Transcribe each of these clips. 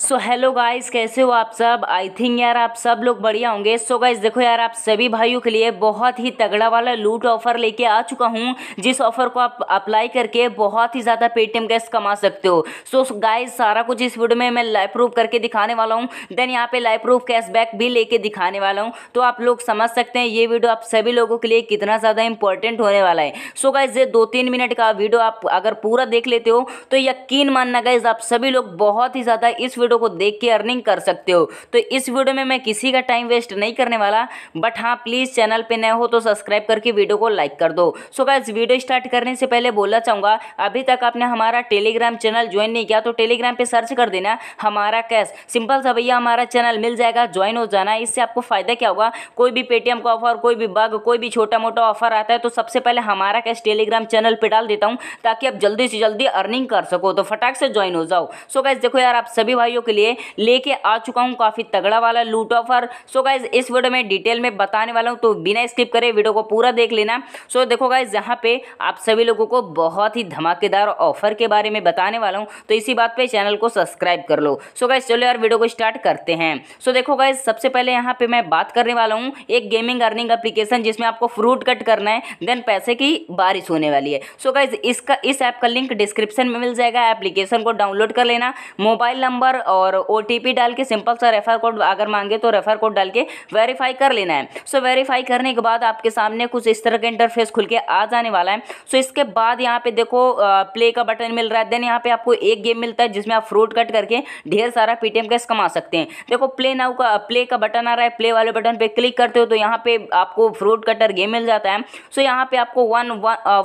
so hello guys कैसे हो आप सब आई थिंक यार आप सब लोग बढ़िया होंगे सो so गाइस देखो यार आप सभी भाइयों के लिए बहुत ही तगड़ा वाला लूट ऑफर लेके आ चुका हूँ जिस ऑफर को आप अप्लाई करके बहुत ही ज़्यादा पेटीएम कैश कमा सकते हो सो so गाइस सारा कुछ इस वीडियो में मैं लाइव प्रूफ करके दिखाने वाला हूँ देन यहाँ पे लाइव प्रूफ कैशबैक भी लेके दिखाने वाला हूँ तो आप लोग समझ सकते हैं ये वीडियो आप सभी लोगों के लिए कितना ज़्यादा इंपॉर्टेंट होने वाला है सो so गाइज ये दो तीन मिनट का वीडियो आप अगर पूरा देख लेते हो तो यकीन मानना गाइज आप सभी लोग बहुत ही ज़्यादा इस वीडियो वीडियो को देख के अर्निंग कर सकते हो तो इस वीडियो में मैं किसी का टाइम वेस्ट नहीं करने वाला बट हाँ प्लीज़ चैनल पर नए हो तो सब्सक्राइब करके वीडियो को लाइक कर दो सो गाइज वीडियो स्टार्ट करने से पहले बोलना चाहूंगा अभी तक आपने हमारा टेलीग्राम चैनल ज्वाइन नहीं किया तो टेलीग्राम पर सर्च कर देना हमारा कैश सिंपल सा भैया हमारा चैनल मिल जाएगा ज्वाइन हो जाना इससे आपको फ़ायदा क्या होगा कोई भी पेटीएम का ऑफर कोई भी बग कोई भी छोटा मोटा ऑफर आता है तो सबसे पहले हमारा कैश टेलीग्राम चैनल पर डाल देता हूँ ताकि आप जल्दी से जल्दी अर्निंग कर सको तो फटाक से ज्वाइन हो जाओ सो so गैस देखो यार आप सभी भाई वीडियो के लिए लेके आ चुका हूँ काफ़ी तगड़ा वाला लूट ऑफर सो गाइज इस वीडियो में डिटेल में बताने वाला हूँ तो बिना स्किप करे वीडियो को पूरा देख लेना सो देखो गाइज यहाँ पे आप सभी लोगों को बहुत ही धमाकेदार ऑफर के बारे में बताने वाला हूँ तो इसी बात पर चैनल को सब्सक्राइब कर लो सो गाइज चलो यार वीडियो को स्टार्ट करते हैं सो देखो गाइज सबसे पहले यहाँ पे मैं बात करने वाला हूँ एक गेमिंग अर्निंग एप्लीकेशन जिसमें आपको फ्रूट कट करना है देन पैसे की बारिश होने वाली है सो so गाइज इसका इस ऐप का लिंक डिस्क्रिप्शन में मिल जाएगा एप्लीकेशन को डाउनलोड कर लेना मोबाइल नंबर और ओ डाल के सिंपल सा रेफर कोड अगर मांगे तो रेफर कोड डाल के वेरीफाई कर लेना है सो so, वेरीफाई करने के बाद आपके सामने कुछ इस तरह का इंटरफेस खुल के आ जाने वाला है सो so, इसके बाद यहाँ पे देखो प्ले का बटन मिल रहा है देन यहाँ पे आपको एक गेम मिलता है जिसमें आप फ्रूट कट करके ढेर सारा पीटीएम कैश कमा सकते हैं देखो प्ले नाउ का प्ले का बटन आ रहा है प्ले वाले बटन पे क्लिक करते हो तो यहाँ पे आपको फ्रूट कटर गेम मिल जाता है सो so, यहाँ पे आपको one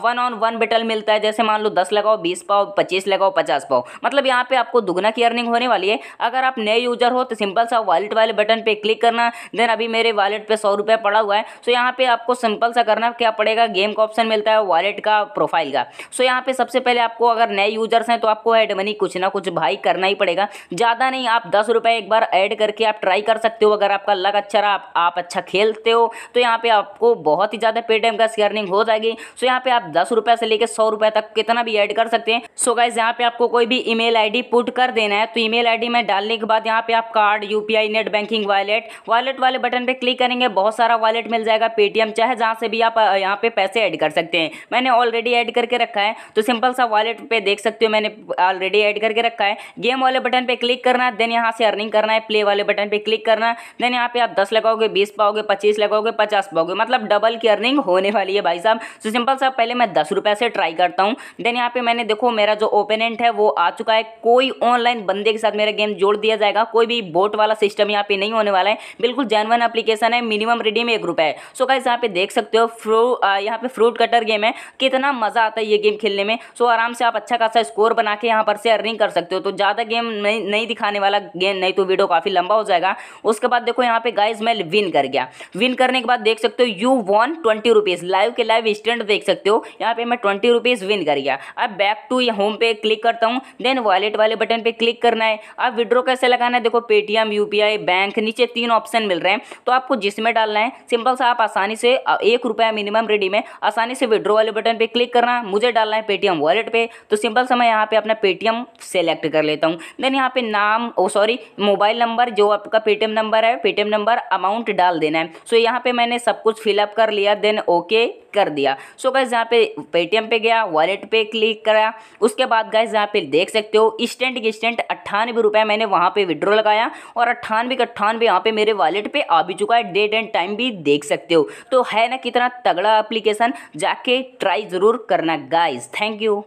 one on one battle मिलता है जैसे मान लो दस लगाओ बीस पाओ पच्चीस लगाओ पचास पाओ मतलब यहाँ पे आपको दुगना की अर्निंग होने वाली लिए अगर आप नए यूजर हो तो सिंपल सा वॉलेट वाले बटन पे क्लिक करना देन अभी मेरे वॉलेट पे सौ रुपये पड़ा हुआ है सो यहाँ पे आपको सिंपल सा करना क्या पड़ेगा गेम का ऑप्शन मिलता है वॉलेट का प्रोफाइल का सो यहाँ पे सबसे पहले आपको अगर नए यूजर्स हैं तो आपको एड मनी कुछ ना कुछ भाई करना ही पड़ेगा ज़्यादा नहीं आप दस एक बार ऐड करके आप ट्राई कर सकते हो अगर आपका लक अच्छा रहा आप, अच्छा खेलते हो तो यहाँ पे आपको बहुत ही ज़्यादा पेटीएम का स्कर्निंग हो जाएगी सो यहाँ पे आप दस से लेकर सौ तक कितना भी ऐड कर सकते हैं सो गाइज यहाँ पे आपको कोई भी ईमेल आईडी पुट कर देना है तो ईमेल आईडी में डालने के बाद यहाँ पे आप card UPI net banking wallet wallet वाले बटन पे क्लिक करेंगे बहुत सारा वॉलेट मिल जाएगा पेटीएम चाहे जहाँ से भी आप यहाँ पे पैसे ऐड कर सकते हैं मैंने ऑलरेडी ऐड करके रखा है तो सिंपल सा वॉलेट पे देख सकते हो मैंने ऑलरेडी ऐड करके रखा है गेम वाले बटन पर क्लिक करना देन यहाँ से अर्निंग करना है प्ले वाले बटन पर क्लिक करना देन यहाँ पे आप दस लगाओगे बीस पाओगे पच्चीस लगाओगे पचास पाओगे मतलब डबल की अर्निंग होने वाली है भाई साहब तो सिंपल सा पहले मैं दस से ट्राई करता हूँ देन यहाँ पे मैंने देखो मेरा जो ओपेनेंट है वो आ चुका है कोई ऑनलाइन बंदे के साथ मेरा गेम जोड़ दिया जाएगा कोई भी बोट वाला सिस्टम यहाँ पे नहीं होने वाला है बिल्कुल जैनवन अपलीकेशन है मिनिमम रिडीम एक रुपये सो गाइज यहाँ पे देख सकते हो फ्रू यहाँ पे फ्रूट कटर गेम है कितना मज़ा आता है ये गेम खेलने में सो आराम से आप अच्छा खासा स्कोर बना के यहाँ पर से अर्निंग कर सकते हो तो ज़्यादा गेम नहीं नहीं दिखाने वाला गेम नहीं तो वीडियो काफ़ी लंबा हो जाएगा उसके बाद देखो यहाँ पे गाइज मैं विन कर गया विन करने के बाद देख सकते हो you one twenty rupees live के लाइव स्टैंड देख सकते हो यहाँ पे मैं ट्वेंटी रुपीज़ विन कर गया अब बैक टू होम पे क्लिक करता हूँ देन वॉलेट वाले बटन पे क्लिक करना है अब विड्रो कैसे लगाना है देखो पेटीएम यू बैंक नीचे तीन ऑप्शन मिल रहे हैं तो आपको जिसमें डालना है सिंपल सा आप आसानी से एक रुपया मिनिमम रेडी में आसानी से विड्रो वाले बटन पर क्लिक करना मुझे डालना है पेटीएम वॉलेट पर तो सिंपल सा मैं यहाँ पर अपना पेटीएम सेलेक्ट कर लेता हूँ देन यहाँ पे नाम सॉरी मोबाइल नंबर जो आपका पेटीएम नंबर है पेटीएम नंबर अमाउंट डाल देना है सो यहाँ पर मैंने सब कुछ फिलअप कर लिया देन ओके कर दिया सो गैस यहाँ पे पेटीएम पे गया वॉलेट पे क्लिक करा उसके बाद गाइज यहाँ पे देख सकते हो इंस्टेंट की इंस्टेंट अट्ठानवे रुपये मैंने वहाँ पे विड्रॉ लगाया और अट्ठानवे का अट्ठानवे यहाँ पे मेरे वॉलेट पे आ भी चुका है डेट एंड टाइम भी देख सकते हो तो है ना कितना तगड़ा अप्लीकेशन जाके ट्राई ज़रूर करना गाइज थैंक यू